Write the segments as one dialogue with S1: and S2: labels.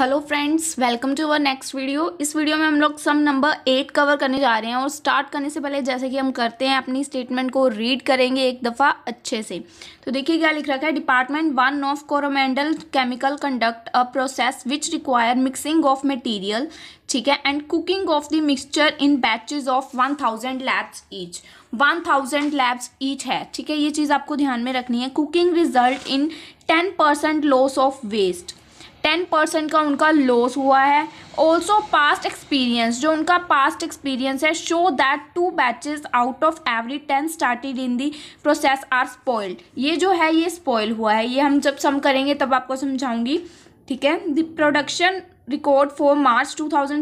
S1: hello friends welcome to our next video इस video में हम लोग सम नंबर एट कवर करने जा रहे हैं और स्टार्ट करने से पहले जैसे कि हम करते हैं अपनी स्टेटमेंट को रीड करेंगे एक दफ़ा अच्छे से तो देखिए क्या लिख रखा है department one of Coromandel chemical conduct a process which require mixing of material ठीक है and cooking of the mixture in batches of one thousand labs each one thousand labs each है ठीक है ये चीज़ आपको ध्यान में रखनी है cooking result in ten percent loss of waste ten percent का उनका लॉस हुआ है ऑल्सो पास्ट एक्सपीरियंस जो उनका पास्ट एक्सपीरियंस है show that two batches out of every ten started in the process are spoiled ये जो है ये स्पॉइल हुआ है ये हम जब सम करेंगे तब आपको समझाऊंगी ठीक है the production record for March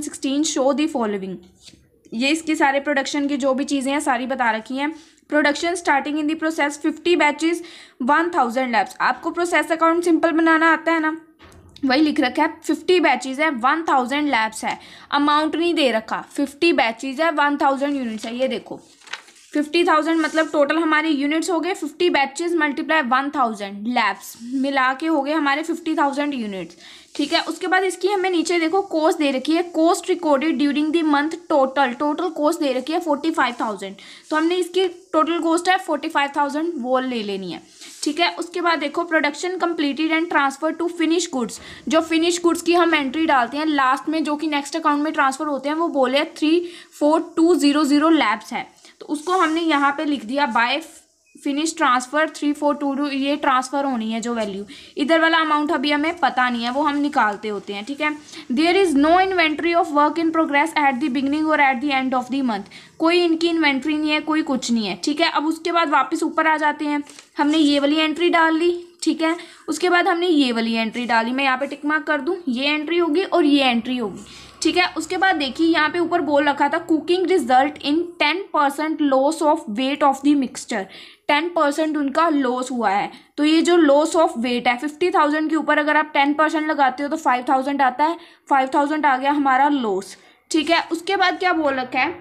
S1: sixteen show the following ये इसके सारे प्रोडक्शन की जो भी चीज़ें हैं सारी बता रखी हैं production starting in the process fifty batches one thousand labs आपको प्रोसेस अकाउंट सिंपल बनाना आता है ना वही लिख रखा है फिफ्टी बैचेज है वन थाउजेंड लैब्स है अमाउंट नहीं दे रखा फिफ्टी बैचेज है वन थाउजेंड यूनिट्स है ये देखो फिफ्टी थाउजेंड मतलब टोटल हमारे यूनिट्स हो गए fifty batches multiply one thousand labs मिला के हो गए हमारे फिफ्टी थाउजेंड यूनिट्स ठीक है उसके बाद इसकी हमें नीचे देखो कोस्ट दे रखी है cost recorded during the month total total cost दे रखी है फोर्टी फाइव थाउजेंड तो हमने इसकी टोटल कोस्ट है फोर्टी फाइव थाउजेंड वो ले लेनी है ठीक है उसके बाद देखो production completed and transfer to finish goods जो फिनिश गुड्स की हम एंट्री डालते हैं लास्ट में जो कि नेक्स्ट अकाउंट में ट्रांसफर होते हैं वो बोले three four two zero zero labs है तो उसको हमने यहाँ पे लिख दिया by finish transfer three four two two ये ट्रांसफ़र होनी है जो वैल्यू इधर वाला अमाउंट अभी हमें पता नहीं है वो हम निकालते होते हैं ठीक है there is no inventory of work in progress at the beginning और at the end of the month कोई इनकी इन्वेंट्री नहीं है कोई कुछ नहीं है ठीक है अब उसके बाद वापस ऊपर आ जाते हैं हमने ये वाली एंट्री डाल ली ठीक है उसके बाद हमने ये वाली एंट्री डाली मैं यहाँ पे टिक मार्क कर दूँ ये एंट्री होगी और ये एंट्री होगी ठीक है उसके बाद देखिए यहाँ पे ऊपर बोल रखा था cooking result in ten percent loss of weight of the mixture ten percent उनका लॉस हुआ है तो ये जो लॉस ऑफ वेट है फिफ्टी थाउजेंड के ऊपर अगर आप टेन परसेंट लगाते हो तो फाइव थाउजेंड आता है फाइव थाउजेंड आ गया हमारा लॉस ठीक है उसके बाद क्या बोल रखा है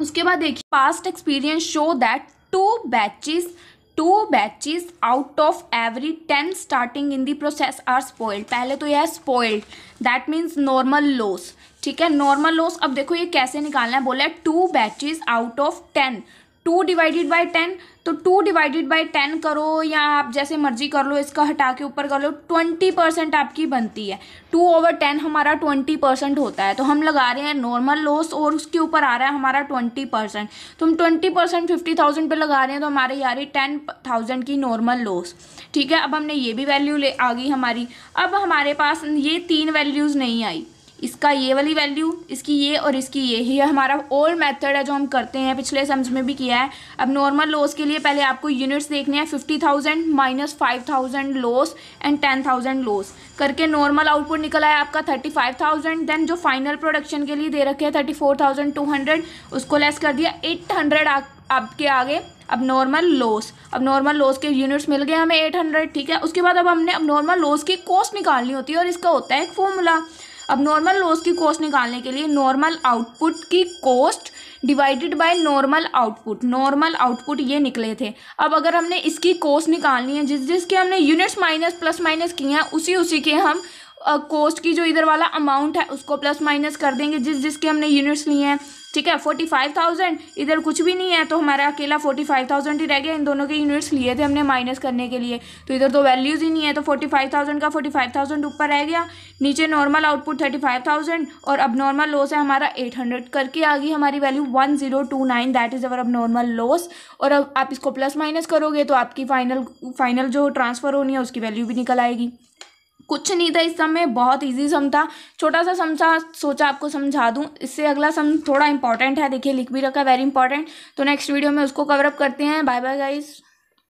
S1: उसके बाद देखिए past experience show that two batches two batches out of every ten starting in the process are spoiled पहले तो यह है spoiled that means normal loss ठीक है नॉर्मल लॉस अब देखो ये कैसे निकालना है बोला है two batches out of ten two divided by ten तो टू डिवाइडेड बाई टेन करो या आप जैसे मर्जी कर लो इसका हटा के ऊपर कर लो ट्वेंटी परसेंट आपकी बनती है टू ओवर टेन हमारा ट्वेंटी परसेंट होता है तो हम लगा रहे हैं नॉर्मल लॉस और उसके ऊपर आ रहा है हमारा ट्वेंटी परसेंट तो हम ट्वेंटी परसेंट फिफ्टी थाउजेंड पर लगा रहे हैं तो हमारे यार ही टेन थाउजेंड की नॉर्मल लॉस ठीक है अब हमने ये भी वैल्यू ले आ गई हमारी अब हमारे पास ये तीन वैल्यूज़ नहीं आई इसका ये वाली वैल्यू इसकी ये और इसकी ये ये हमारा ओल्ड मेथड है जो हम करते हैं पिछले सम्स में भी किया है अब नॉर्मल लॉस के लिए पहले आपको यूनिट्स देखने हैं fifty thousand minus five thousand loss and ten thousand loss करके नॉर्मल आउटपुट निकला है आपका थर्टी फाइव थाउजेंड देन जो फाइनल प्रोडक्शन के लिए दे रखे हैं thirty four thousand two hundred उसको लेस कर दिया एट हंड्रेड आपके आगे अब नॉर्मल लॉस अब नॉर्मल लॉस के यूनिट्स मिल गए हमें एट हंड्रेड ठीक है उसके बाद अब हमने अब नॉर्मल लॉस की कॉस्ट निकालनी होती है और इसका होता है एक फॉर्मूला अब नॉर्मल लॉस की कॉस्ट निकालने के लिए नॉर्मल आउटपुट की cost divided by normal output normal output ये निकले थे अब अगर हमने इसकी कॉस्ट निकालनी है जिस जिसके हमने यूनिट्स माइनस प्लस माइनस किए हैं उसी उसी के हम कोस्ट की जो इधर वाला अमाउंट है उसको प्लस माइनस कर देंगे जिस जिसके हमने यूनिट्स लिए हैं ठीक है फोर्टी फाइव थाउजेंड इधर कुछ भी नहीं है तो हमारा अकेला फोर्टी फाइव थाउजेंड ही रह गया इन दोनों के यूनिट्स लिए थे हमने माइनस करने के लिए तो इधर तो वैल्यूज़ ही नहीं है तो फोर्टी फाइव थाउजेंड का फोर्टी फाइव थाउजेंड ऊपर रह गया नीचे normal output thirty five thousand और अब नॉर्मल लॉस है हमारा एट हंड्रेड करके आ गई हमारी value one zero two nine that is our अब नॉर्मल लॉस और अब आप इसको प्लस माइनस करोगे तो आपकी फाइनल फाइनल जो ट्रांसफ़र होनी है उसकी वैल्यू भी निकल आएगी कुछ नहीं था इस समय बहुत इजी सम था छोटा सा सम था सोचा आपको समझा दूँ इससे अगला सम थोड़ा इंपॉर्टेंट है देखिए लिख भी रखा है वेरी इंपॉर्टेंट तो नेक्स्ट वीडियो में उसको कवर अप करते हैं बाय बाय गाइज़